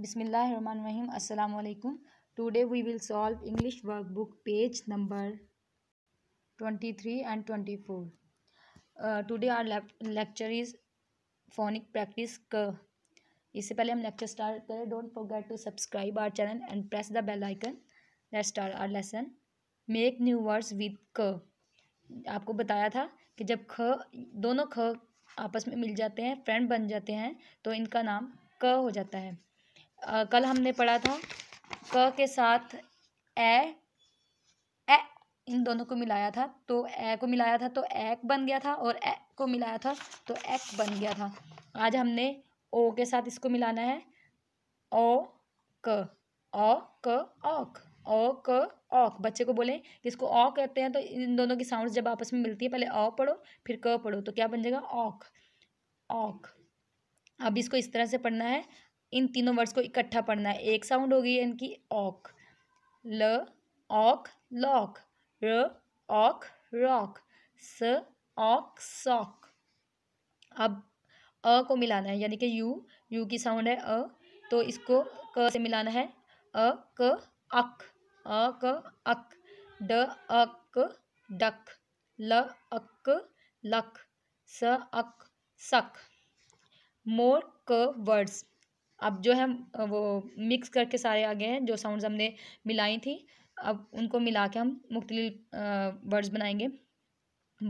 बिसमीम् अल्लाम today we will solve English workbook page number twenty three and twenty four today our lecture is phonic practice क इससे पहले हम lecture start करें don't forget to subscribe our channel and press the bell icon let start our lesson make new words with क आपको बताया था कि जब ख दोनों ख आपस में मिल जाते हैं फ्रेंड बन जाते हैं तो इनका नाम क हो जाता है आ, कल हमने पढ़ा था क के साथ ए ए इन दोनों को मिलाया था तो ए को मिलाया था तो एक बन गया था और ए को मिलाया था तो एक बन गया था आज हमने ओ के साथ इसको मिलाना है ओ क ओ क ओक ओ क ओक बच्चे को बोले कि इसको ओ कहते हैं तो इन दोनों की साउंड जब आपस में मिलती है पहले ओ पढ़ो फिर क पढ़ो तो क्या बन जाएगा ओक ओक अब इसको इस तरह से पढ़ना है इन तीनों वर्ड्स को इकट्ठा पढ़ना है एक साउंड होगी इनकी ऑक ल ऑक लॉक र ऑक रॉक स ऑक सॉक अब अ को मिलाना है यानी कि यू यू की साउंड है अ तो इसको क से मिलाना है अ क अक अ क अक ड अक डक ल अक लक स अक सक मोर क वर्ड्स अब जो है वो मिक्स करके सारे आ गए हैं जो साउंड्स हमने मिलाई थी अब उनको मिला के हम मुख्तलिफ वर्ड्स बनाएंगे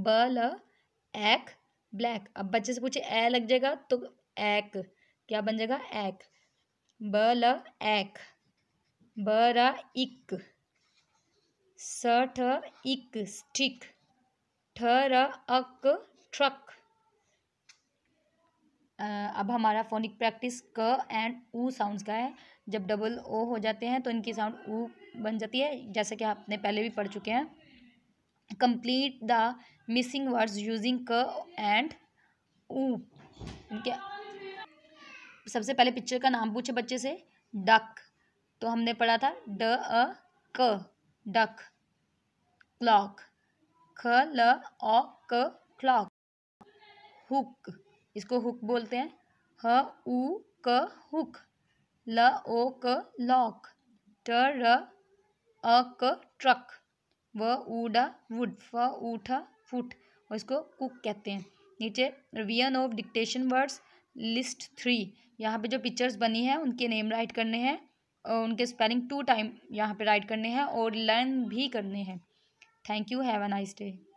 ब ल एक ब्लैक अब बच्चे से पूछे ए लग जाएगा तो एक क्या बन जाएगा एक ब ल एक ब र इक स ठ इक स्टिक ठ र अक ट्रक अब हमारा फोनिक प्रैक्टिस क एंड ऊ साउंड्स का है जब डबल ओ हो जाते हैं तो इनकी साउंड ऊ बन जाती है जैसे कि आपने पहले भी पढ़ चुके हैं complete the missing words using क एंड ऊ इनके सबसे पहले पिक्चर का नाम पूछे बच्चे से डक तो हमने पढ़ा था ड अ क डक क्लॉक ख ल क क्लॉक हुक इसको हुक बोलते हैं ह उ क हुक ल ओ क लॉक ट र अ क ट्रक व ऊडा वुड फ ऊठा फुट और इसको कुक कहते हैं नीचे revision of dictation words list three यहाँ पे जो पिक्चर्स बनी है उनके नेम राइट करने हैं और उनके स्पेलिंग टू टाइम यहाँ पे राइट करने हैं और लर्न भी करने हैं thank you have a nice day